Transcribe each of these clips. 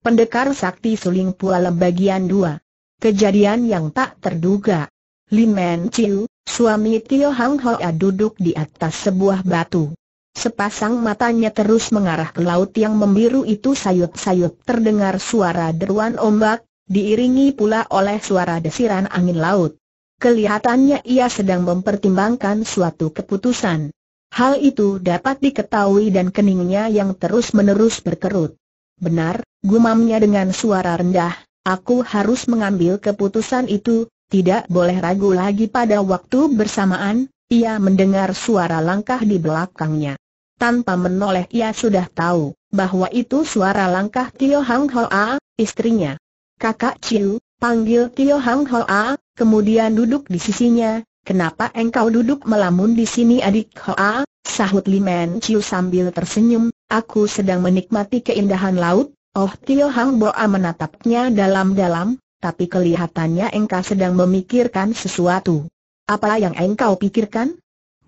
Pendekar Sakti Suling Pualem bagian 2. Kejadian yang tak terduga. Lin Men Chiu, suami Tio Hang Hoa duduk di atas sebuah batu. Sepasang matanya terus mengarah ke laut yang membiru itu sayup-sayup terdengar suara deruan ombak, diiringi pula oleh suara desiran angin laut. Kelihatannya ia sedang mempertimbangkan suatu keputusan. Hal itu dapat diketahui dan keningnya yang terus-menerus berkerut. Benar, gumamnya dengan suara rendah, aku harus mengambil keputusan itu, tidak boleh ragu lagi pada waktu bersamaan, ia mendengar suara langkah di belakangnya. Tanpa menoleh ia sudah tahu, bahwa itu suara langkah Tio Hang Hoa, istrinya. Kakak Chiu, panggil Tio Hang Hoa, kemudian duduk di sisinya, kenapa engkau duduk melamun di sini adik Hoa, sahut Limen Ciu sambil tersenyum, Aku sedang menikmati keindahan laut, Oh Tio Hang Boa menatapnya dalam-dalam, tapi kelihatannya engkau sedang memikirkan sesuatu. Apa yang engkau pikirkan?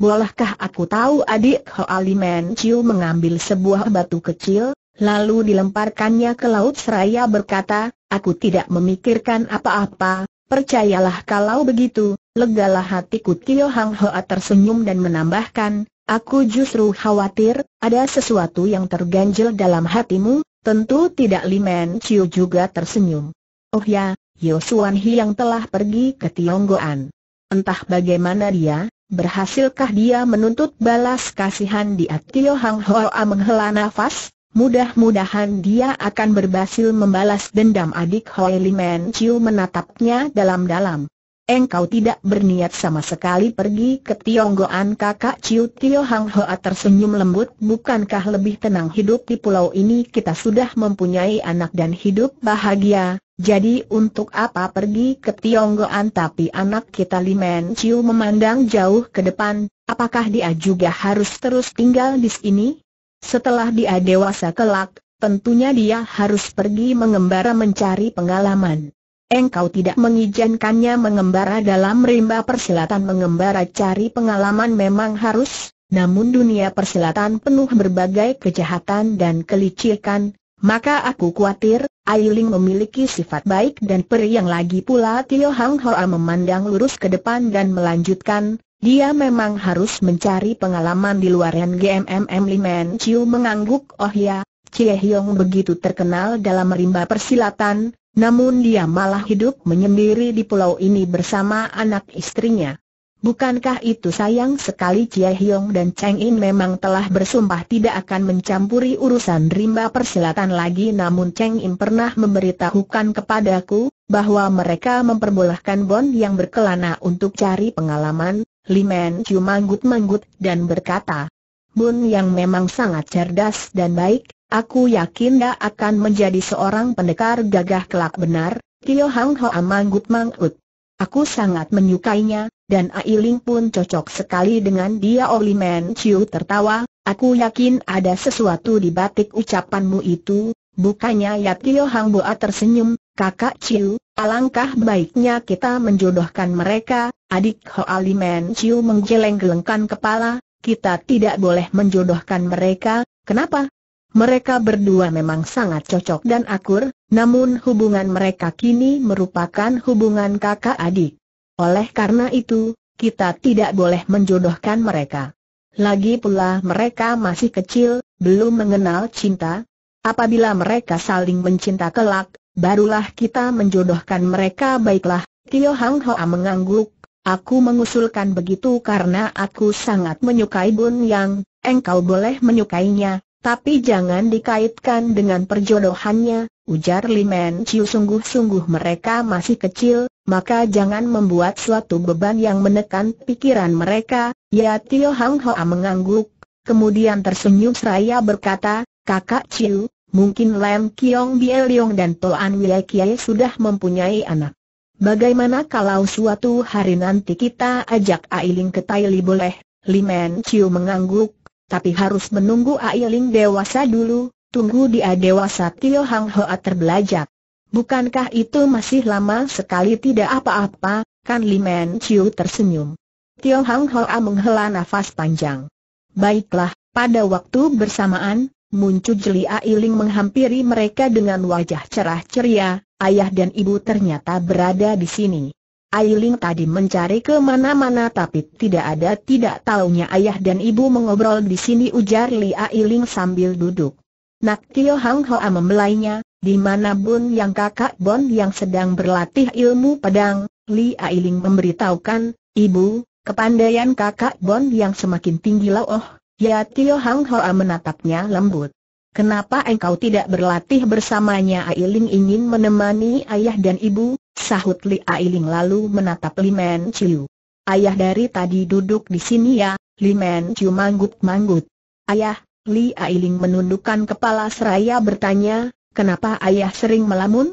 Bolehkah aku tahu adik Ali Men Chiu mengambil sebuah batu kecil, lalu dilemparkannya ke laut seraya berkata, aku tidak memikirkan apa-apa, percayalah kalau begitu, legalah hatiku Tio Hang Hoa tersenyum dan menambahkan, Aku justru khawatir, ada sesuatu yang terganjil dalam hatimu, tentu tidak Limen Chiu juga tersenyum. Oh ya, Yosuan Hi yang telah pergi ke Tionggoan. Entah bagaimana dia, berhasilkah dia menuntut balas kasihan di Atio Hang Hoa menghela nafas? Mudah-mudahan dia akan berhasil membalas dendam adik Hoi Limen Chiu menatapnya dalam-dalam engkau tidak berniat sama sekali pergi ke Tionggoan kakak Ciu Tio Hang Hoa tersenyum lembut bukankah lebih tenang hidup di pulau ini kita sudah mempunyai anak dan hidup bahagia, jadi untuk apa pergi ke Tionggoan tapi anak kita Limen Ciu memandang jauh ke depan, apakah dia juga harus terus tinggal di sini? Setelah dia dewasa kelak, tentunya dia harus pergi mengembara mencari pengalaman engkau tidak mengizinkannya mengembara dalam rimba persilatan mengembara cari pengalaman memang harus, namun dunia persilatan penuh berbagai kejahatan dan kelicikan, maka aku khawatir, Ailing memiliki sifat baik dan peri yang lagi pula Tio Hang Hoa memandang lurus ke depan dan melanjutkan, dia memang harus mencari pengalaman di luar NGMMM Limen Chiu mengangguk oh ya, Cie Hiong begitu terkenal dalam rimba persilatan, namun dia malah hidup menyendiri di pulau ini bersama anak istrinya. Bukankah itu sayang sekali Chia Hiong dan Cheng In memang telah bersumpah tidak akan mencampuri urusan rimba persilatan lagi namun Cheng In pernah memberitahukan kepadaku, bahwa mereka memperbolehkan Bon yang berkelana untuk cari pengalaman, Limen cuma manggut-manggut dan berkata, "Bon yang memang sangat cerdas dan baik, Aku yakin dia akan menjadi seorang pendekar gagah kelak benar, Tio Hang Hoa manggut mangut. Aku sangat menyukainya, dan Ailing pun cocok sekali dengan dia Oli Men Chiu tertawa, aku yakin ada sesuatu di batik ucapanmu itu, bukannya ya Tio Hang Boa tersenyum, kakak Chiu, alangkah baiknya kita menjodohkan mereka, adik Hoa Li Men Chiu menggeleng-gelengkan kepala, kita tidak boleh menjodohkan mereka, kenapa? Mereka berdua memang sangat cocok dan akur, namun hubungan mereka kini merupakan hubungan kakak adik. Oleh karena itu, kita tidak boleh menjodohkan mereka. Lagi pula mereka masih kecil, belum mengenal cinta. Apabila mereka saling mencinta kelak, barulah kita menjodohkan mereka baiklah. Tio Hang Hoa mengangguk, aku mengusulkan begitu karena aku sangat menyukai Bun Yang, engkau boleh menyukainya, tapi jangan dikaitkan dengan perjodohannya, ujar Limen Chiu sungguh-sungguh mereka masih kecil, maka jangan membuat suatu beban yang menekan pikiran mereka, ya Tio Hang Hoa mengangguk, kemudian tersenyum seraya berkata, kakak Chiu, mungkin Lem Kiong Bieliong dan Toan Wie Kiai sudah mempunyai anak. Bagaimana kalau suatu hari nanti kita ajak Ailing ke Taili boleh? Limen Chiu mengangguk, tapi harus menunggu Ailing dewasa dulu, tunggu dia dewasa Tio Hang Hoa terbelajak. Bukankah itu masih lama sekali tidak apa-apa, kan Limen Chiu tersenyum. Tio Hang Hoa menghela nafas panjang. Baiklah, pada waktu bersamaan, muncul jeli Ailing menghampiri mereka dengan wajah cerah ceria, ayah dan ibu ternyata berada di sini. Ailing tadi mencari ke mana-mana tapi tidak ada tidak taunya ayah dan ibu mengobrol di sini ujar Li Ailing sambil duduk. Nak Tio Hang Hoa membelainya, dimanapun yang kakak Bon yang sedang berlatih ilmu pedang, Li Ailing memberitahukan, Ibu, kepandaian kakak Bon yang semakin tinggi lah. Oh, ya Tio Hang Hoa menatapnya lembut. Kenapa engkau tidak berlatih bersamanya Ailing ingin menemani ayah dan ibu, Sahut Li Ailing lalu menatap Li Men Chiu. Ayah dari tadi duduk di sini ya, Li Men Chiu manggut-manggut. Ayah, Li Ailing menundukkan kepala seraya bertanya, kenapa ayah sering melamun?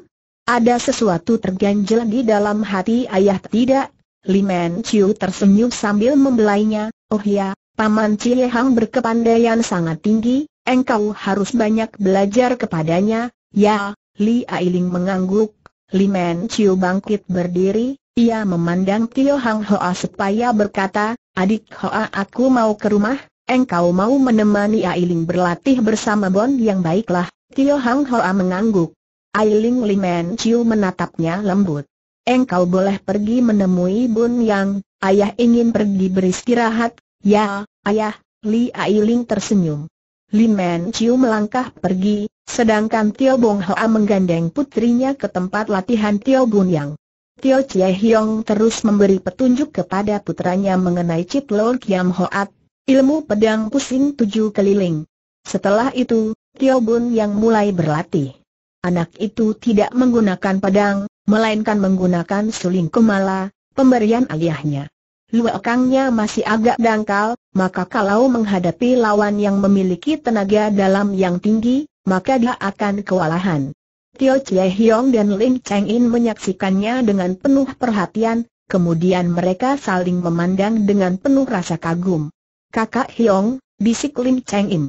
Ada sesuatu terganjel di dalam hati ayah tidak? Li Men Chiu tersenyum sambil membelainya, oh ya, Paman Cilihang Hang berkepandaian sangat tinggi, engkau harus banyak belajar kepadanya, ya, Li Ailing mengangguk, Limen Chiu bangkit berdiri, ia memandang Tio Hang Hoa supaya berkata, adik Hoa aku mau ke rumah, engkau mau menemani Ailing berlatih bersama Bon yang baiklah, Tio Hang Hoa mengangguk. Ailing Limen Chiu menatapnya lembut. Engkau boleh pergi menemui Bun Yang, ayah ingin pergi beristirahat, ya, ayah, Li Ailing tersenyum. Liman Men Chiu melangkah pergi, sedangkan Tio Bong Hoa menggandeng putrinya ke tempat latihan Tio Bun Yang. Tio Chie Hiong terus memberi petunjuk kepada putranya mengenai Cip Lo Kiam Hoat, ilmu pedang pusing tujuh keliling. Setelah itu, Tio Bun Yang mulai berlatih. Anak itu tidak menggunakan pedang, melainkan menggunakan suling kemala, pemberian aliyahnya. Luakangnya masih agak dangkal, maka kalau menghadapi lawan yang memiliki tenaga dalam yang tinggi, maka dia akan kewalahan. Tio Chie Hiong dan Lin Cheng In menyaksikannya dengan penuh perhatian, kemudian mereka saling memandang dengan penuh rasa kagum. Kakak Hiong, bisik Lin Cheng In.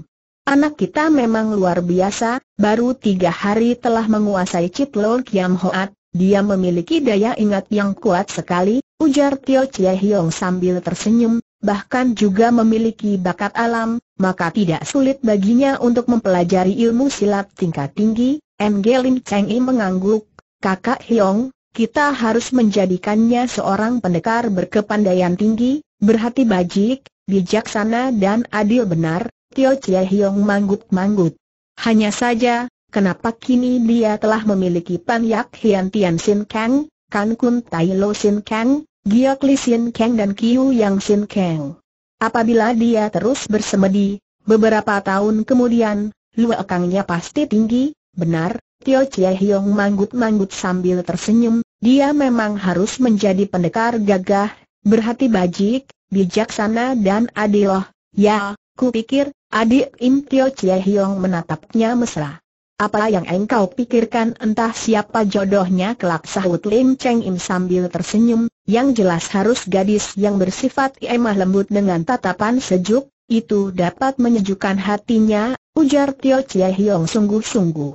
Anak kita memang luar biasa, baru tiga hari telah menguasai Chit Lo Kiam Hoat, dia memiliki daya ingat yang kuat sekali, ujar Tio Chie Hiong sambil tersenyum, bahkan juga memiliki bakat alam, maka tidak sulit baginya untuk mempelajari ilmu silat tingkat tinggi. MG Lim Cheng I mengangguk, kakak Hiong, kita harus menjadikannya seorang pendekar berkepandaian tinggi, berhati bajik, bijaksana dan adil benar, Tio Chia Hiong manggut-manggut. Hanya saja, kenapa kini dia telah memiliki Pan Yak Hian Tian Sin Kang, Kan Kun Tai Lo Sin Kang, Giok Li Sin Kang dan Kiu Yang Sin Kang. Apabila dia terus bersemedi, beberapa tahun kemudian, luakangnya pasti tinggi, benar, Tio Chie Hiong manggut-manggut sambil tersenyum, dia memang harus menjadi pendekar gagah, berhati bajik, bijaksana dan adiloh, ya, ku pikir. adik Im Tio Chie Hiong menatapnya mesra. Apa yang engkau pikirkan entah siapa jodohnya kelak sahut Lim Cheng Im sambil tersenyum, yang jelas harus gadis yang bersifat emah lembut dengan tatapan sejuk, itu dapat menyejukkan hatinya, ujar Tio Chie Hiong sungguh-sungguh.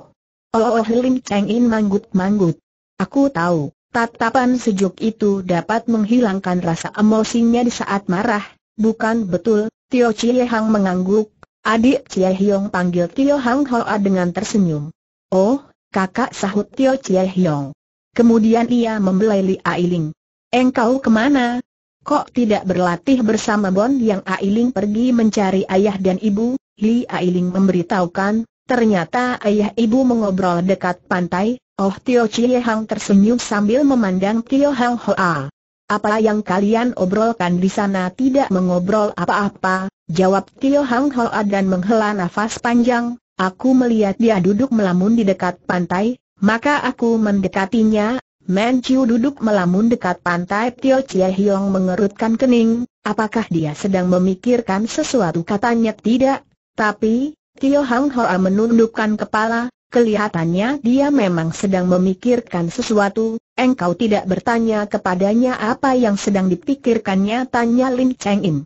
Oh, oh Lim Cheng In manggut-manggut. Aku tahu, tatapan sejuk itu dapat menghilangkan rasa emosinya di saat marah, bukan betul, Tio Chie Hang mengangguk, adik Chie Hiong panggil Tio Hang Hoa dengan tersenyum. Oh, kakak sahut Tio Chie Hiong. Kemudian ia membelai Li Ailing. Engkau kemana? Kok tidak berlatih bersama Bon yang Ailing pergi mencari ayah dan ibu? Li Ailing memberitahukan, ternyata ayah ibu mengobrol dekat pantai. Oh Tio Chie Hang tersenyum sambil memandang Tio Hang Hoa. Apa yang kalian obrolkan di sana tidak mengobrol apa-apa, jawab Tio Hang Hoa dan menghela nafas panjang. Aku melihat dia duduk melamun di dekat pantai, maka aku mendekatinya, Menciu duduk melamun dekat pantai Tio Chie Hiong mengerutkan kening, apakah dia sedang memikirkan sesuatu katanya tidak, tapi, Tio Hang Hoa menundukkan kepala, kelihatannya dia memang sedang memikirkan sesuatu, engkau tidak bertanya kepadanya apa yang sedang dipikirkannya tanya Lin Cheng Im.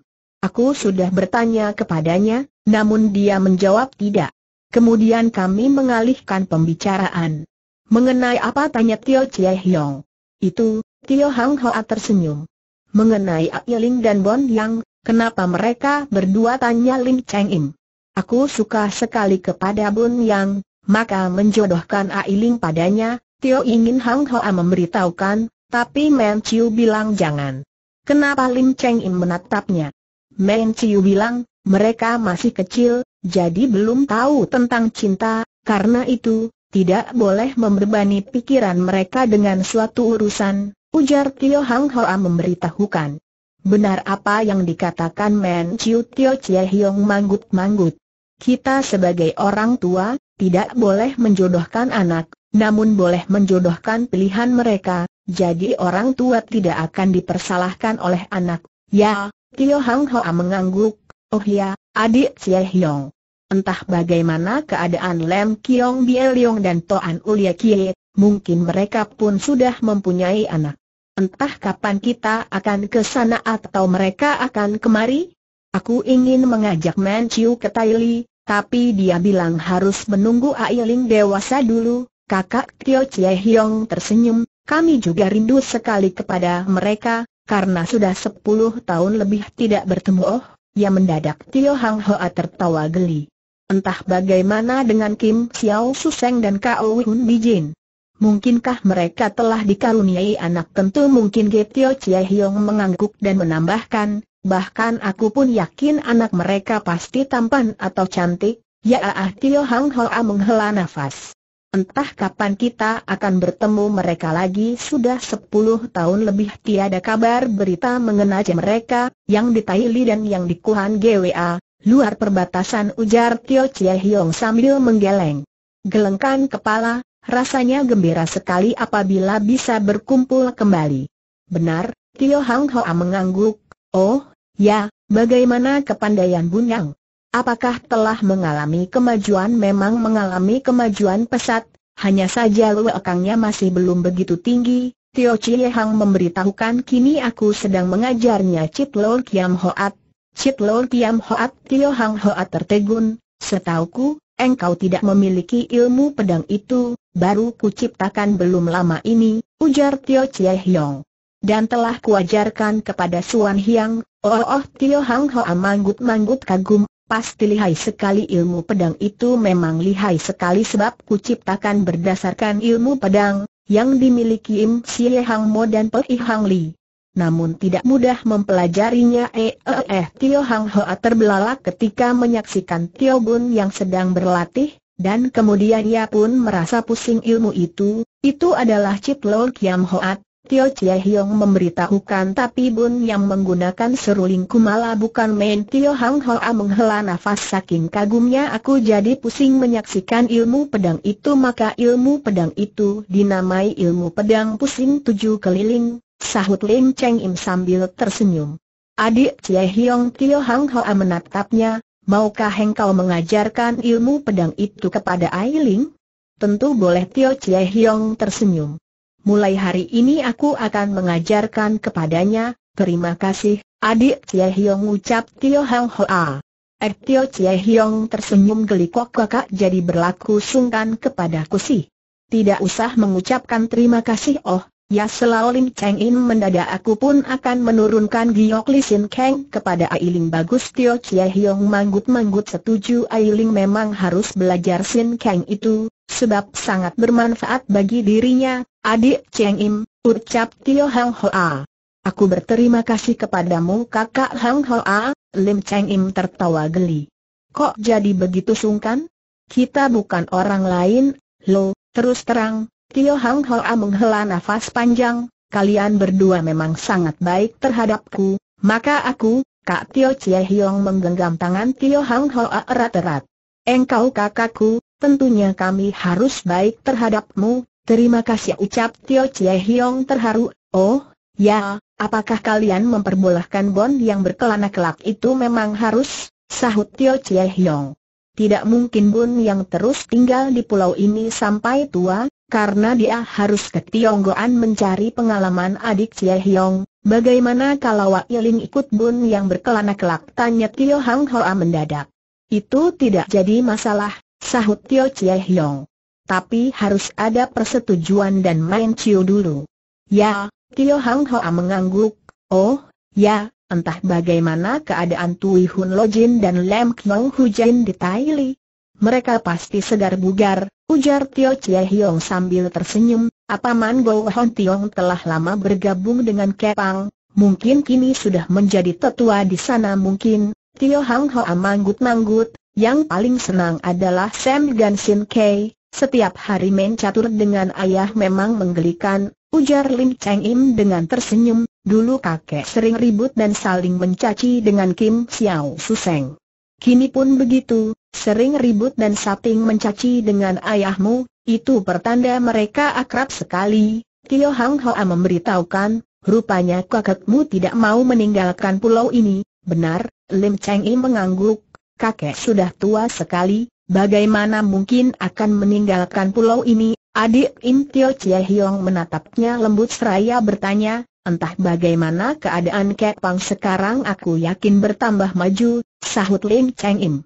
Aku sudah bertanya kepadanya, namun dia menjawab tidak. Kemudian kami mengalihkan pembicaraan. Mengenai apa tanya Tio Chie Hiong? Itu, Tio Hang Hoa tersenyum. Mengenai Ailing dan Bon Yang, kenapa mereka berdua tanya Lim Cheng Im? Aku suka sekali kepada Bon Yang, maka menjodohkan Ailing padanya, Tio ingin Hang Hoa memberitahukan, tapi Men Chiu bilang jangan. Kenapa Lim Cheng Im menatapnya? Men Chiu bilang, mereka masih kecil, jadi belum tahu tentang cinta, karena itu, tidak boleh membebani pikiran mereka dengan suatu urusan, ujar Tio Hang Hoa memberitahukan. Benar apa yang dikatakan Men Chiu Tio Chie Hiong manggut-manggut. Kita sebagai orang tua, tidak boleh menjodohkan anak, namun boleh menjodohkan pilihan mereka, jadi orang tua tidak akan dipersalahkan oleh anak. Ya, Tio Hang Hoa mengangguk, oh ya, adik Chie Hiong. Entah bagaimana keadaan Lem Kiong Bie Yong dan Toan Ulia Kie, mungkin mereka pun sudah mempunyai anak. Entah kapan kita akan ke sana atau mereka akan kemari? Aku ingin mengajak Man Chiu ke Taili, tapi dia bilang harus menunggu Ailing dewasa dulu. Kakak Tio Chie Hiong tersenyum, kami juga rindu sekali kepada mereka, karena sudah 10 tahun lebih tidak bertemu. Oh, ya mendadak Tio Hang Hoa tertawa geli. Entah bagaimana dengan Kim Xiao Suseng dan Kao Hun Bijin. Mungkinkah mereka telah dikaruniai anak tentu mungkin Getio Chia Hiong mengangguk dan menambahkan, bahkan aku pun yakin anak mereka pasti tampan atau cantik, ya ah, ah Tio Hang Hoa ah menghela nafas. Entah kapan kita akan bertemu mereka lagi sudah sepuluh tahun lebih tiada kabar berita mengenai mereka, yang di Taili dan yang di Kuhan GWA, Luar perbatasan ujar Tio Chie Hiong sambil menggeleng. Gelengkan kepala, rasanya gembira sekali apabila bisa berkumpul kembali. Benar, Tio Hang Hoa mengangguk. Oh, ya, bagaimana kepandaian Bunyang? Apakah telah mengalami kemajuan? Memang mengalami kemajuan pesat, hanya saja luekangnya masih belum begitu tinggi, Tio Chie Hang memberitahukan kini aku sedang mengajarnya Cit Lol Kiam Hoat, Chit Lo Tiam Hoat Tio Hang Hoat tertegun, setauku, engkau tidak memiliki ilmu pedang itu, baru ku ciptakan belum lama ini, ujar Tio Chie Hiong. Dan telah kuajarkan kepada Suan Hiang, oh oh Tio Hang Hoa manggut-manggut kagum, pasti lihai sekali ilmu pedang itu memang lihai sekali sebab ku ciptakan berdasarkan ilmu pedang, yang dimiliki Im Sie Hang Mo dan Pei Hang Li namun tidak mudah mempelajarinya eh eh, eh Tio Hang Hoa terbelalak ketika menyaksikan Tio Bun yang sedang berlatih, dan kemudian ia pun merasa pusing ilmu itu, itu adalah Cip Lol Kiam Hoat, Tio Chie Hiong memberitahukan tapi Bun yang menggunakan seruling kumala bukan main Tio Hang Hoa menghela nafas saking kagumnya aku jadi pusing menyaksikan ilmu pedang itu maka ilmu pedang itu dinamai ilmu pedang pusing tujuh keliling, Sahut Lim Cheng Im sambil tersenyum. Adik Cie Hiong Tio Hang Hoa menatapnya, maukah engkau mengajarkan ilmu pedang itu kepada Ailing? Tentu boleh Tio Cie Hiong tersenyum. Mulai hari ini aku akan mengajarkan kepadanya, terima kasih, adik Cie Hiong ucap Tio Hang Hoa. Eh Tio Cie Hiong tersenyum geli kok kakak jadi berlaku sungkan kepadaku sih. Tidak usah mengucapkan terima kasih oh, Ya selalu Lim Cheng In mendadak aku pun akan menurunkan Giok Li Sin Kang kepada Ailing bagus Tio Chie Hiong manggut-manggut setuju Ailing memang harus belajar Sin Kang itu, sebab sangat bermanfaat bagi dirinya, adik Cheng In, ucap Tio Hang Hoa. Aku berterima kasih kepadamu kakak Hang Hoa, Lim Cheng In tertawa geli. Kok jadi begitu sungkan? Kita bukan orang lain, lo, terus terang, Tio Hang Hoa menghela nafas panjang, kalian berdua memang sangat baik terhadapku, maka aku, Kak Tio Chie Hiong menggenggam tangan Tio Hang Hoa erat-erat. Engkau kakakku, tentunya kami harus baik terhadapmu, terima kasih ucap Tio Chie Hiong terharu, oh, ya, apakah kalian memperbolehkan Bon yang berkelana kelak itu memang harus, sahut Tio Chie Hiong. Tidak mungkin Bun yang terus tinggal di pulau ini sampai tua, karena dia harus ke Tionggoan mencari pengalaman adik Cie Hiong. Bagaimana kalau Wak Iling ikut Bun yang berkelana kelak? Tanya Tio Hang Hoa mendadak. Itu tidak jadi masalah, sahut Tio Cie Hiong. Tapi harus ada persetujuan dan main Cio dulu. Ya, Tio Hang Hoa mengangguk. Oh, ya, Entah bagaimana keadaan Tui Hun Lojin dan Lam Knong Jin di Li. Mereka pasti segar bugar, ujar Tio Chie Hiong sambil tersenyum, Man Go Hon Tiong telah lama bergabung dengan Kepang, mungkin kini sudah menjadi tetua di sana mungkin, Tio Hang Hoa manggut-manggut, yang paling senang adalah Sam Gan Sin Kei, setiap hari main catur dengan ayah memang menggelikan, ujar Lim Cheng Im dengan tersenyum, Dulu kakek sering ribut dan saling mencaci dengan Kim Xiao Suseng. Kini pun begitu, sering ribut dan saling mencaci dengan ayahmu, itu pertanda mereka akrab sekali. Tio Hang Hoa memberitahukan, rupanya kakekmu tidak mau meninggalkan pulau ini, benar, Lim Cheng Im mengangguk, kakek sudah tua sekali, bagaimana mungkin akan meninggalkan pulau ini, adik Im Tio Chie Hiong menatapnya lembut seraya bertanya, Entah bagaimana keadaan Kepang sekarang aku yakin bertambah maju, sahut Lim Cheng Im.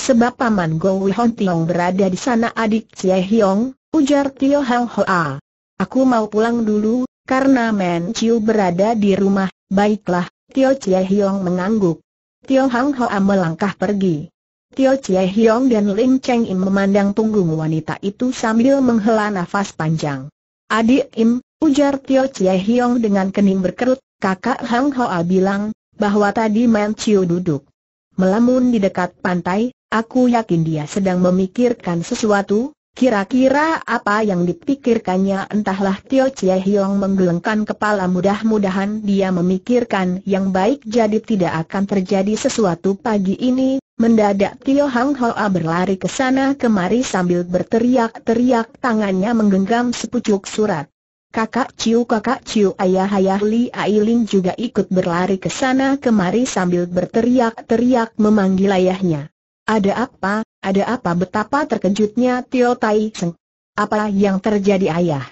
Sebab Paman Go Wihon Tiong berada di sana adik Cie Hiong, ujar Tio Hang Hoa. Aku mau pulang dulu, karena Men Chiu berada di rumah, baiklah, Tio Cie Hiong mengangguk. Tio Hang Hoa melangkah pergi. Tio Cie Hiong dan Lim Cheng Im memandang punggung wanita itu sambil menghela nafas panjang. Adik Im, Ujar Tio Chie Hiong dengan kening berkerut, kakak Hang Hoa bilang, bahwa tadi Man Chiu duduk. Melamun di dekat pantai, aku yakin dia sedang memikirkan sesuatu, kira-kira apa yang dipikirkannya entahlah Tio Chie Hiong menggelengkan kepala mudah-mudahan dia memikirkan yang baik jadi tidak akan terjadi sesuatu pagi ini, Mendadak Tio Hang Hoa berlari ke sana kemari sambil berteriak-teriak tangannya menggenggam sepucuk surat. Kakak Ciu kakak Ciu ayah ayah Li Ailing juga ikut berlari ke sana kemari sambil berteriak-teriak memanggil ayahnya. Ada apa, ada apa betapa terkejutnya Tio Tai Seng. Apa yang terjadi ayah?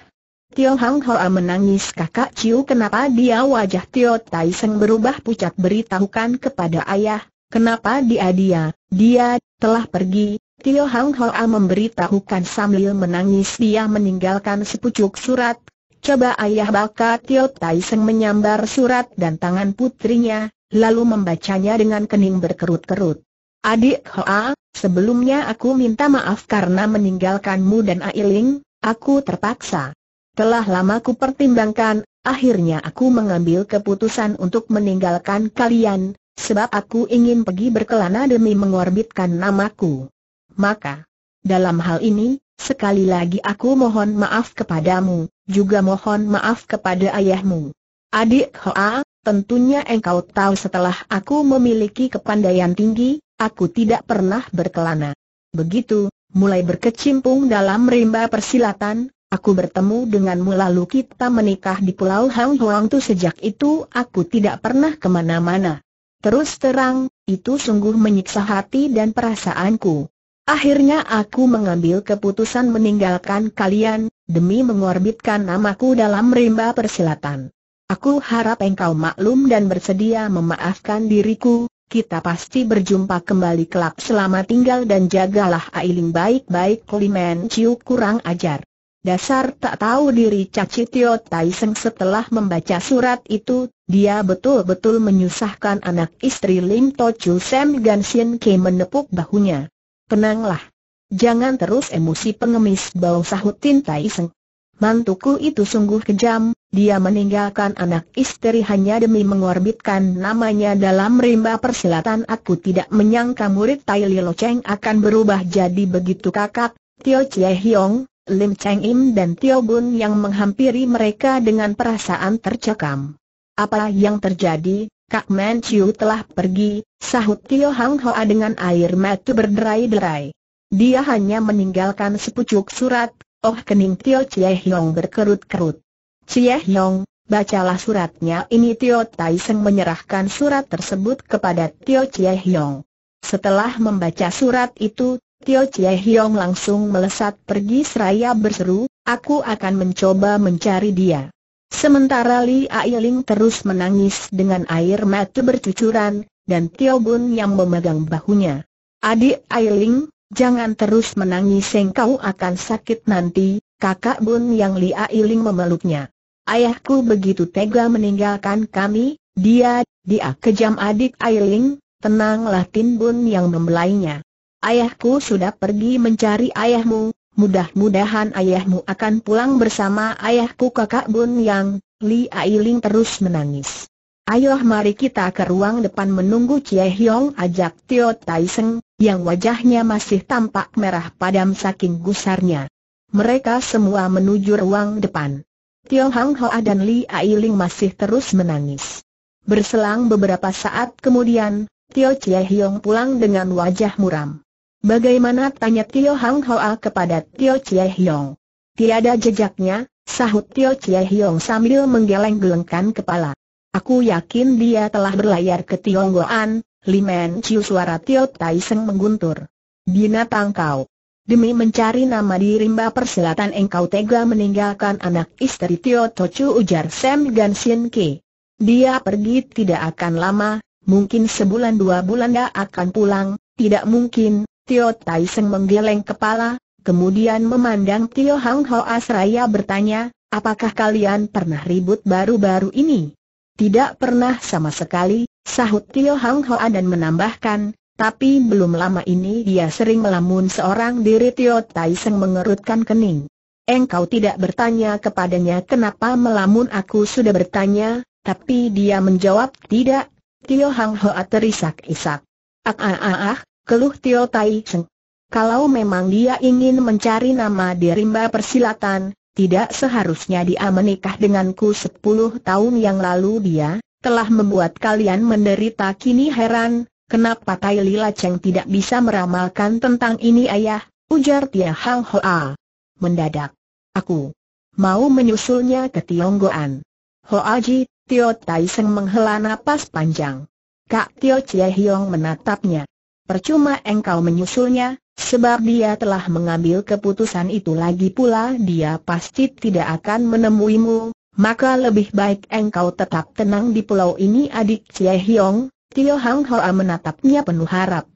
Tio Hang Hoa menangis kakak Ciu kenapa dia wajah Tio Tai Seng berubah pucat beritahukan kepada ayah, kenapa dia dia, dia, telah pergi, Tio Hang Hoa memberitahukan sambil menangis dia meninggalkan sepucuk surat Coba ayah baka Tio Taiseng menyambar surat dan tangan putrinya, lalu membacanya dengan kening berkerut-kerut. Adik Hoa, sebelumnya aku minta maaf karena meninggalkanmu dan Ailing, aku terpaksa. Telah lama ku pertimbangkan, akhirnya aku mengambil keputusan untuk meninggalkan kalian, sebab aku ingin pergi berkelana demi mengorbitkan namaku. Maka, dalam hal ini, Sekali lagi aku mohon maaf kepadamu, juga mohon maaf kepada ayahmu. Adik Hoa, tentunya engkau tahu setelah aku memiliki kepandaian tinggi, aku tidak pernah berkelana. Begitu, mulai berkecimpung dalam rimba persilatan, aku bertemu denganmu lalu kita menikah di Pulau Hang Huang tu sejak itu aku tidak pernah kemana-mana. Terus terang, itu sungguh menyiksa hati dan perasaanku. Akhirnya aku mengambil keputusan meninggalkan kalian, demi mengorbitkan namaku dalam rimba persilatan. Aku harap engkau maklum dan bersedia memaafkan diriku, kita pasti berjumpa kembali kelak selama tinggal dan jagalah Ailing baik-baik Klimen, Ciu kurang ajar. Dasar tak tahu diri Caci Tio Tai setelah membaca surat itu, dia betul-betul menyusahkan anak istri Lim To Chu Sam Ganshin Ke menepuk bahunya tenanglah. Jangan terus emosi pengemis bau sahut Tin Tai Seng. Mantuku itu sungguh kejam, dia meninggalkan anak istri hanya demi mengorbitkan namanya dalam rimba persilatan. Aku tidak menyangka murid Tai Lo Cheng akan berubah jadi begitu kakak, Tio Chie Hiong, Lim Cheng Im dan Tio Bun yang menghampiri mereka dengan perasaan tercekam. Apa yang terjadi, Kak Man Chiu telah pergi, sahut Tio Hang Hoa dengan air mata berderai-derai. Dia hanya meninggalkan sepucuk surat, oh kening Tio Chie Hiong berkerut-kerut. Chie Hiong, bacalah suratnya ini Tio Tai Seng menyerahkan surat tersebut kepada Tio Chie Hiong. Setelah membaca surat itu, Tio Chie Hiong langsung melesat pergi seraya berseru, aku akan mencoba mencari dia. Sementara Li Ailing terus menangis dengan air mata bercucuran, dan Tio Bun yang memegang bahunya. Adik Ailing, jangan terus menangis engkau akan sakit nanti, kakak Bun yang Li Ailing memeluknya. Ayahku begitu tega meninggalkan kami, dia, dia kejam adik Ailing, tenanglah Tin Bun yang membelainya. Ayahku sudah pergi mencari ayahmu, mudah-mudahan ayahmu akan pulang bersama ayahku kakak Bun Yang, Li Ailing terus menangis. ayolah mari kita ke ruang depan menunggu Chie Hiong ajak Tio Tai Seng, yang wajahnya masih tampak merah padam saking gusarnya. Mereka semua menuju ruang depan. Tio Hang Hoa dan Li Ailing masih terus menangis. Berselang beberapa saat kemudian, Tio Chie Hiong pulang dengan wajah muram. Bagaimana tanya Tio Hang Hoa kepada Tio Chie Hiong? Tiada jejaknya, sahut Tio Chie Hiong sambil menggeleng-gelengkan kepala. Aku yakin dia telah berlayar ke Tionggoan, Limen Chiu suara Tio Tai Seng mengguntur. Binatang kau. Demi mencari nama di rimba persilatan engkau tega meninggalkan anak istri Tio Tochu ujar Sam Gan Sien Ki. Dia pergi tidak akan lama, mungkin sebulan dua bulan dia akan pulang, tidak mungkin, Tio Tai Seng menggeleng kepala, kemudian memandang Tio Hang Ho Raya bertanya, apakah kalian pernah ribut baru-baru ini? Tidak pernah sama sekali, sahut Tio Hang Ho dan menambahkan, tapi belum lama ini dia sering melamun seorang diri Tio Tai Seng mengerutkan kening. Engkau tidak bertanya kepadanya kenapa melamun aku sudah bertanya, tapi dia menjawab tidak. Tio Hang Ho terisak-isak. Ah ah ah ah, keluh Tio Tai Cheng. Kalau memang dia ingin mencari nama di rimba persilatan, tidak seharusnya dia menikah denganku sepuluh tahun yang lalu dia, telah membuat kalian menderita kini heran, kenapa Tai Lila Cheng tidak bisa meramalkan tentang ini ayah, ujar Tia Hang Hoa. Mendadak, aku mau menyusulnya ke Tionggoan. Hoa Ji, Tio Tai Seng menghela napas panjang. Kak Tio Chie Hiong menatapnya. Percuma engkau menyusulnya, sebab dia telah mengambil keputusan itu lagi pula dia pasti tidak akan menemuimu, maka lebih baik engkau tetap tenang di pulau ini adik Cie Hiong, Tio Hang Hoa menatapnya penuh harap.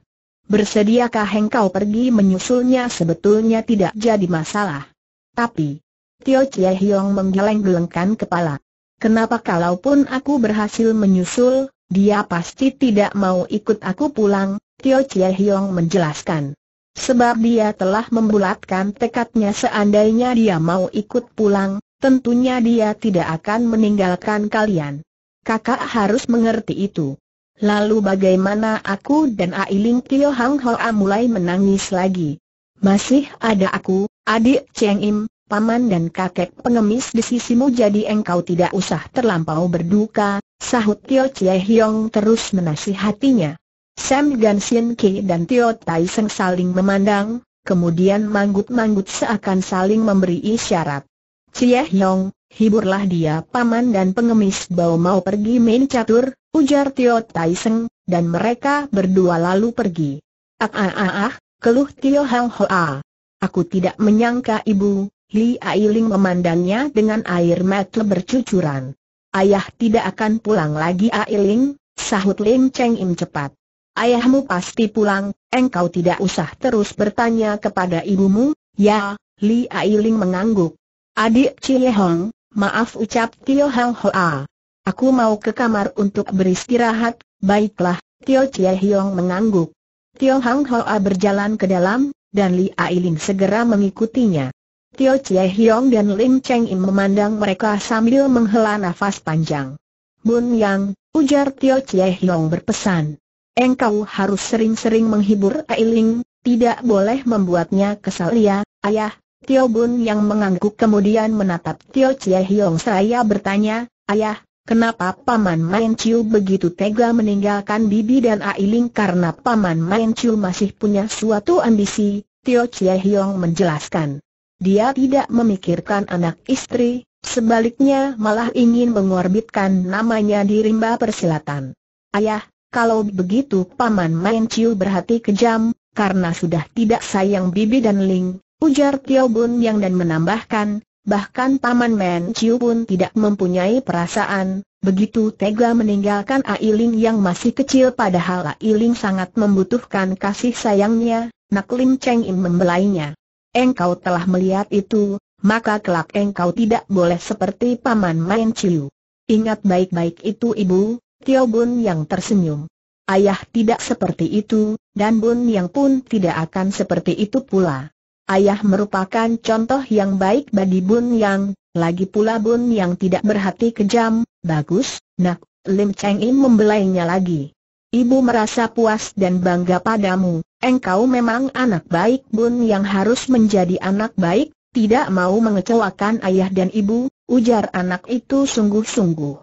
Bersediakah engkau pergi menyusulnya sebetulnya tidak jadi masalah. Tapi, Tio Cie Hiong menggeleng-gelengkan kepala. Kenapa kalaupun aku berhasil menyusul, dia pasti tidak mau ikut aku pulang, Tio Chie Hiong menjelaskan. Sebab dia telah membulatkan tekadnya seandainya dia mau ikut pulang, tentunya dia tidak akan meninggalkan kalian. Kakak harus mengerti itu. Lalu bagaimana aku dan Ailing Tio Hang Hoa mulai menangis lagi. Masih ada aku, adik Cheng Im, paman dan kakek pengemis di sisimu jadi engkau tidak usah terlampau berduka, sahut Tio Chie Hiong terus menasihatinya. Sam Gan Sin Ki dan Tio Tai Seng saling memandang, kemudian manggut-manggut seakan saling memberi isyarat. Cie Hyong, hiburlah dia paman dan pengemis bau mau pergi main catur, ujar Tio Tai Seng, dan mereka berdua lalu pergi. Ah ah ah ah, keluh Tio Hang Hoa. Aku tidak menyangka ibu, Li Ailing memandangnya dengan air mata bercucuran. Ayah tidak akan pulang lagi Ailing, sahut Lim Cheng Im cepat. Ayahmu pasti pulang, engkau tidak usah terus bertanya kepada ibumu, ya, Li Ailing mengangguk. Adik Cie Hong, maaf ucap Tio Hang Hoa. Aku mau ke kamar untuk beristirahat, baiklah, Tio Cie Hong mengangguk. Tio Hang Hoa berjalan ke dalam, dan Li Ailing segera mengikutinya. Tio Cie Hong dan Lim Cheng Im memandang mereka sambil menghela nafas panjang. Bun Yang, ujar Tio Cie Hong berpesan. Engkau harus sering-sering menghibur Ailing, tidak boleh membuatnya kesal ya, ayah. Tio Bun yang mengangguk kemudian menatap Tio Chie Hiong saya bertanya, ayah, Kenapa Paman Main Chiu begitu tega meninggalkan Bibi dan Ailing karena Paman Main Chiu masih punya suatu ambisi, Tio Chie Hiong menjelaskan. Dia tidak memikirkan anak istri, sebaliknya malah ingin mengorbitkan namanya di rimba persilatan. Ayah, kalau begitu Paman Main Chiu berhati kejam, karena sudah tidak sayang Bibi dan Ling, ujar Tio Bun Yang dan menambahkan, bahkan Paman Main Chiu pun tidak mempunyai perasaan, begitu tega meninggalkan Ai Ling yang masih kecil padahal Ai Ling sangat membutuhkan kasih sayangnya, Nak Lim Cheng Im membelainya. Engkau telah melihat itu, maka kelak engkau tidak boleh seperti Paman Main Chiu. Ingat baik-baik itu ibu, Tio Bun yang tersenyum. Ayah tidak seperti itu, dan Bun yang pun tidak akan seperti itu pula. Ayah merupakan contoh yang baik bagi Bun yang, lagi pula Bun yang tidak berhati kejam, bagus, nak, Lim Cheng Im membelainya lagi. Ibu merasa puas dan bangga padamu, engkau memang anak baik Bun yang harus menjadi anak baik, tidak mau mengecewakan ayah dan ibu, ujar anak itu sungguh-sungguh.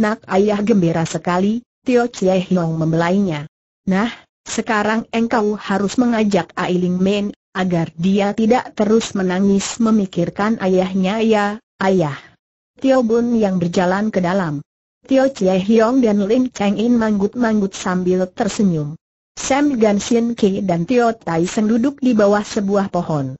Nak ayah gembira sekali, Tio Chie Hiong membelainya. Nah, sekarang engkau harus mengajak Ailing Men, agar dia tidak terus menangis memikirkan ayahnya ya, ayah. Tio Bun yang berjalan ke dalam. Tio Chie Hiong dan Lim Cheng In manggut-manggut sambil tersenyum. Sam Gan Shin Ki dan Tio Tai Seng duduk di bawah sebuah pohon.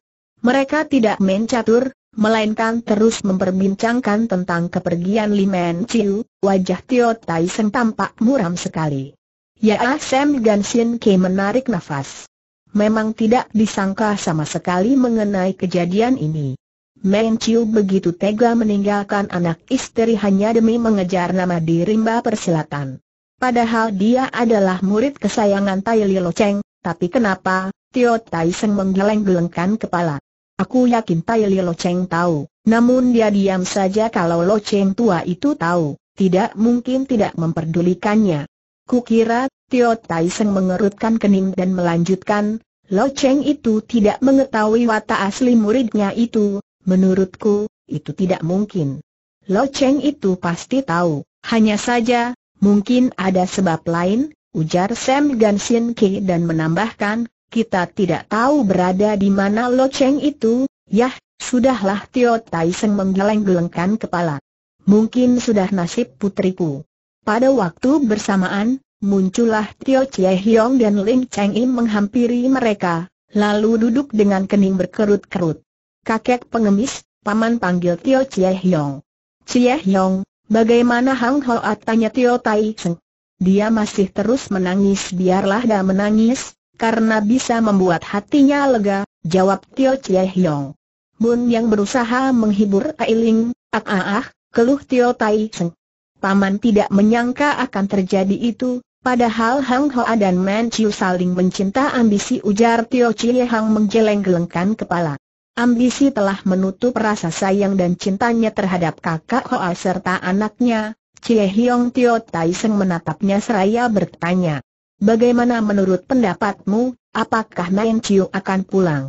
Mereka tidak main catur, melainkan terus memperbincangkan tentang kepergian Limen Chiu, wajah Tio Tai Seng tampak muram sekali. Ya ah Sam Gansin Ke menarik nafas. Memang tidak disangka sama sekali mengenai kejadian ini. Men Chiu begitu tega meninggalkan anak istri hanya demi mengejar nama di rimba persilatan. Padahal dia adalah murid kesayangan Tai Lo Cheng, tapi kenapa, Tio Tai Seng menggeleng-gelengkan kepala. Aku yakin Tai Li Lo Cheng tahu, namun dia diam saja kalau Lo Cheng tua itu tahu, tidak mungkin tidak memperdulikannya. Kukira, Tio Tai Seng mengerutkan kening dan melanjutkan, Lo Cheng itu tidak mengetahui watak asli muridnya itu, menurutku, itu tidak mungkin. Lo Cheng itu pasti tahu, hanya saja, mungkin ada sebab lain, ujar Sam Gansin Ki dan menambahkan, kita tidak tahu berada di mana Lo itu, yah, sudahlah Tio Tai Seng menggeleng-gelengkan kepala. Mungkin sudah nasib putriku. Pada waktu bersamaan, muncullah Tio Chie Hiong dan Ling Cheng Im menghampiri mereka, lalu duduk dengan kening berkerut-kerut. Kakek pengemis, paman panggil Tio Chie Hiong. Chie Hiong, bagaimana Hang Hoa tanya Tio Tai Seng. Dia masih terus menangis biarlah dia menangis, karena bisa membuat hatinya lega, jawab Tio Chie Hiong. Bun yang berusaha menghibur Ailing, ah ah ah, keluh Tio Tai Seng. Paman tidak menyangka akan terjadi itu, padahal Hang Hoa dan Man Chiu saling mencinta ambisi ujar Tio Chie Hang menggeleng-gelengkan kepala. Ambisi telah menutup rasa sayang dan cintanya terhadap kakak Hoa serta anaknya, Chie Hiong Tio Tai Seng menatapnya seraya bertanya. Bagaimana menurut pendapatmu, apakah Nain Chiu akan pulang?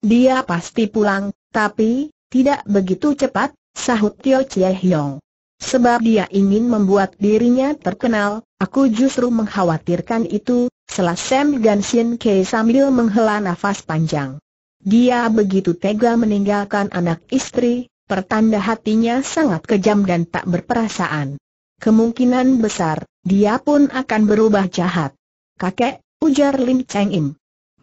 Dia pasti pulang, tapi, tidak begitu cepat, sahut Tio Chie Hiong. Sebab dia ingin membuat dirinya terkenal, aku justru mengkhawatirkan itu, selas Sam Ganshin Kei sambil menghela nafas panjang. Dia begitu tega meninggalkan anak istri, pertanda hatinya sangat kejam dan tak berperasaan. Kemungkinan besar, dia pun akan berubah jahat. Kakek, ujar Lim Cheng Im.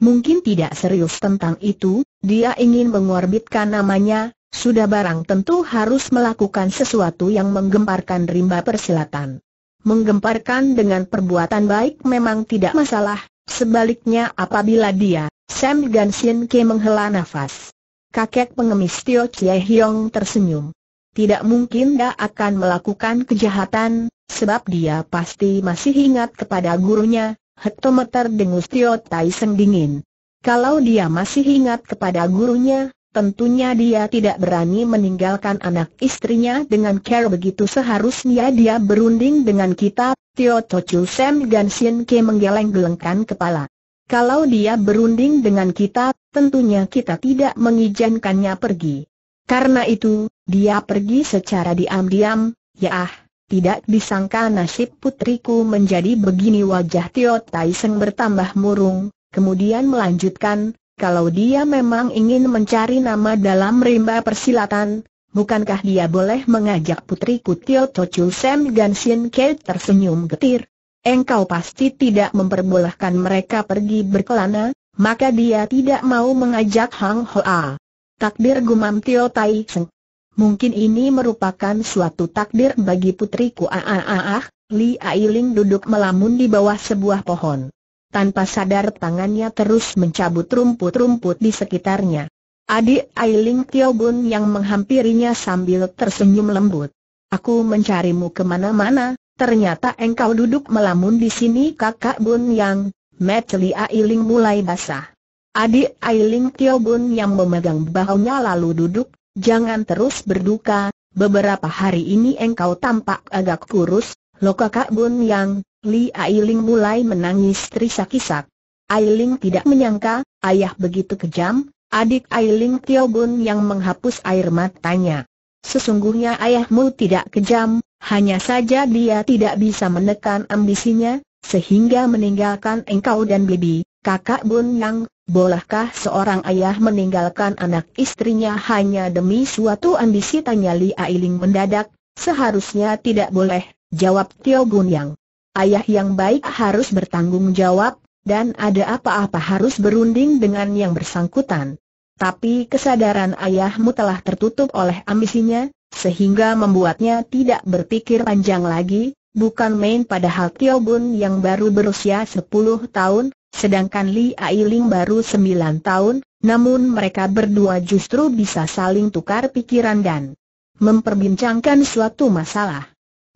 Mungkin tidak serius tentang itu, dia ingin mengorbitkan namanya, sudah barang tentu harus melakukan sesuatu yang menggemparkan rimba persilatan. Menggemparkan dengan perbuatan baik memang tidak masalah, sebaliknya apabila dia, Sam Ganshin Ke menghela nafas. Kakek pengemis Tio Chie Hiong tersenyum. Tidak mungkin dia akan melakukan kejahatan, sebab dia pasti masih ingat kepada gurunya, hektometer dengus Tio Tai seng dingin. Kalau dia masih ingat kepada gurunya, tentunya dia tidak berani meninggalkan anak istrinya dengan care begitu seharusnya dia berunding dengan kita, Tio Tochu Sam Sien Ke menggeleng-gelengkan kepala. Kalau dia berunding dengan kita, tentunya kita tidak mengizinkannya pergi. Karena itu, dia pergi secara diam-diam, ya tidak disangka nasib putriku menjadi begini wajah Tio Taiseng bertambah murung, kemudian melanjutkan, kalau dia memang ingin mencari nama dalam rimba persilatan, bukankah dia boleh mengajak putriku Tio Chul Sam Sin Ke tersenyum getir? Engkau pasti tidak memperbolehkan mereka pergi berkelana, maka dia tidak mau mengajak Hang Hoa. Takdir gumam Tio Tai Seng. Mungkin ini merupakan suatu takdir bagi putriku ah, ah, ah, ah Li Ailing duduk melamun di bawah sebuah pohon. Tanpa sadar tangannya terus mencabut rumput-rumput di sekitarnya. Adik Ailing Tio Bun yang menghampirinya sambil tersenyum lembut. Aku mencarimu kemana-mana, ternyata engkau duduk melamun di sini kakak Bun yang, Mat Li Ailing mulai basah. Adik Ailing Tio Bun yang memegang bahunya lalu duduk, Jangan terus berduka, beberapa hari ini engkau tampak agak kurus, lo kakak Bun Yang, Li Ailing mulai menangis terisak-isak. Ailing tidak menyangka, ayah begitu kejam, adik Ailing Tio Bun yang menghapus air matanya. Sesungguhnya ayahmu tidak kejam, hanya saja dia tidak bisa menekan ambisinya, sehingga meninggalkan engkau dan Bibi, kakak Bun Yang, Bolehkah seorang ayah meninggalkan anak istrinya hanya demi suatu ambisi? Tanya Li Ailing mendadak, seharusnya tidak boleh, jawab Tio Bun Yang. Ayah yang baik harus bertanggung jawab, dan ada apa-apa harus berunding dengan yang bersangkutan. Tapi kesadaran ayahmu telah tertutup oleh ambisinya, sehingga membuatnya tidak berpikir panjang lagi, bukan main padahal Tio Bun yang baru berusia 10 tahun, Sedangkan Li Ailing baru sembilan tahun, namun mereka berdua justru bisa saling tukar pikiran dan memperbincangkan suatu masalah.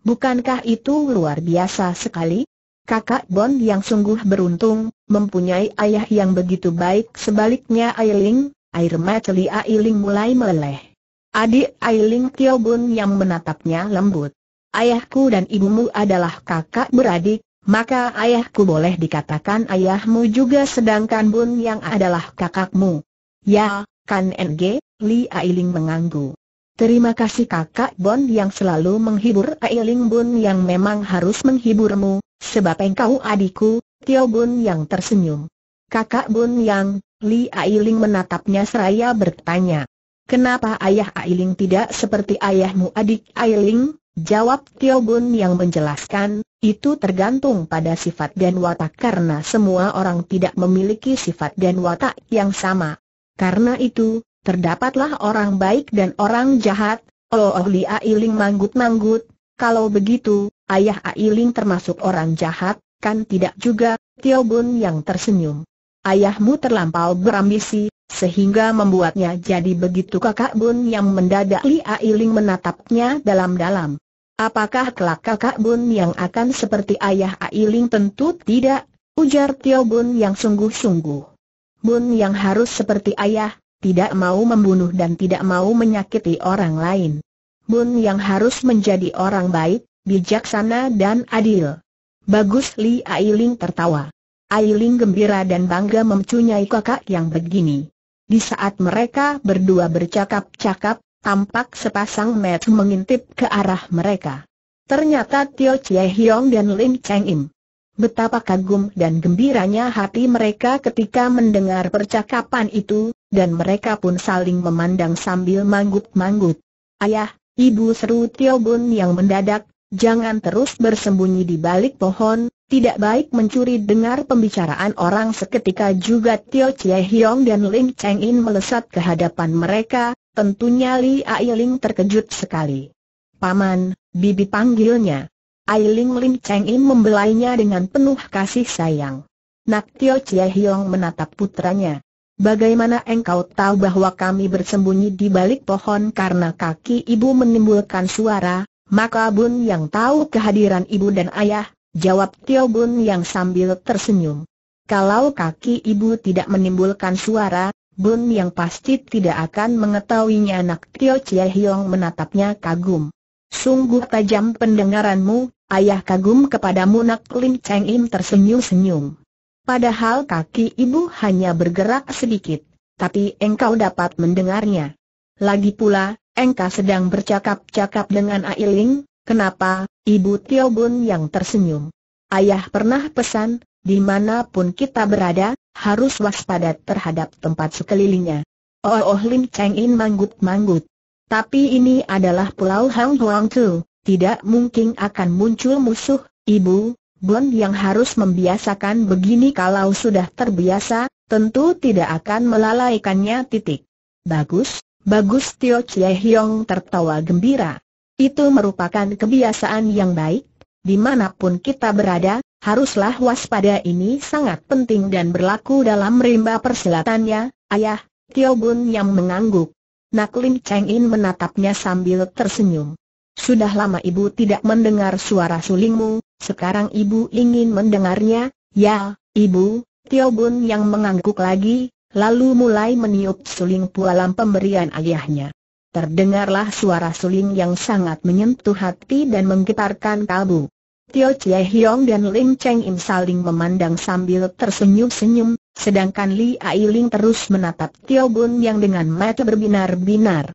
Bukankah itu luar biasa sekali? Kakak Bon yang sungguh beruntung, mempunyai ayah yang begitu baik sebaliknya Ailing, air mata Li Ailing mulai meleleh. Adik Ailing Tio Bun yang menatapnya lembut. Ayahku dan ibumu adalah kakak beradik, maka ayahku boleh dikatakan ayahmu juga sedangkan Bun yang adalah kakakmu. Ya, kan NG, Li Ailing menganggu. Terima kasih kakak Bun yang selalu menghibur Ailing Bun yang memang harus menghiburmu, sebab engkau adikku, Tio Bun yang tersenyum. Kakak Bun yang, Li Ailing menatapnya seraya bertanya. Kenapa ayah Ailing tidak seperti ayahmu adik Ailing? Jawab Tio Bun yang menjelaskan, itu tergantung pada sifat dan watak karena semua orang tidak memiliki sifat dan watak yang sama. Karena itu, terdapatlah orang baik dan orang jahat, oh, oh li Ailing manggut-manggut, kalau begitu, ayah Ailing termasuk orang jahat, kan tidak juga, Tio Bun yang tersenyum. Ayahmu terlampau berambisi, sehingga membuatnya jadi begitu kakak Bun yang mendadak Li Ailing menatapnya dalam-dalam. Apakah kelak kakak Bun yang akan seperti ayah Ailing tentu tidak, ujar Tio Bun yang sungguh-sungguh. Bun yang harus seperti ayah, tidak mau membunuh dan tidak mau menyakiti orang lain. Bun yang harus menjadi orang baik, bijaksana dan adil. Bagus Li Ailing tertawa. Ailing gembira dan bangga mempunyai kakak yang begini. Di saat mereka berdua bercakap-cakap, tampak sepasang mata mengintip ke arah mereka. Ternyata Tio Chie Hiong dan Lim Cheng Im. Betapa kagum dan gembiranya hati mereka ketika mendengar percakapan itu, dan mereka pun saling memandang sambil manggut-manggut. Ayah, ibu seru Tio Bun yang mendadak, jangan terus bersembunyi di balik pohon, tidak baik mencuri dengar pembicaraan orang seketika juga Tio Chie Hiong dan Ling Cheng In melesat ke hadapan mereka, Tentunya Li Ailing terkejut sekali. Paman, bibi panggilnya. Ailing Lin Cheng In membelainya dengan penuh kasih sayang. Nak Tio Chie Hiong menatap putranya. Bagaimana engkau tahu bahwa kami bersembunyi di balik pohon karena kaki ibu menimbulkan suara, maka Bun yang tahu kehadiran ibu dan ayah, jawab Tio Bun yang sambil tersenyum. Kalau kaki ibu tidak menimbulkan suara, Bun yang pasti tidak akan mengetahuinya anak Tio Chie Hiong menatapnya kagum. Sungguh tajam pendengaranmu, ayah kagum kepadamu nak Lim Cheng Im tersenyum-senyum. Padahal kaki ibu hanya bergerak sedikit, tapi engkau dapat mendengarnya. Lagi pula, engkau sedang bercakap-cakap dengan Ailing, kenapa, ibu Tio Bun yang tersenyum. Ayah pernah pesan, dimanapun kita berada, harus waspada terhadap tempat sekelilingnya. Oh, oh Lim Cheng In manggut-manggut. Tapi ini adalah pulau Hang Huang Tu, tidak mungkin akan muncul musuh, ibu, Bun yang harus membiasakan begini kalau sudah terbiasa, tentu tidak akan melalaikannya titik. Bagus, bagus Tio Chie Hiong tertawa gembira. Itu merupakan kebiasaan yang baik, dimanapun kita berada, haruslah waspada ini sangat penting dan berlaku dalam rimba persilatannya, ayah, Tio Bun yang mengangguk. Nak Lim Cheng In menatapnya sambil tersenyum. Sudah lama ibu tidak mendengar suara sulingmu, sekarang ibu ingin mendengarnya, ya, ibu, Tio Bun yang mengangguk lagi, lalu mulai meniup suling pualam pemberian ayahnya. Terdengarlah suara suling yang sangat menyentuh hati dan menggetarkan kalbu. Tio Chie Hiong dan Lim Cheng Im saling memandang sambil tersenyum-senyum, sedangkan Li Ailing terus menatap Tio Bun yang dengan mata berbinar-binar.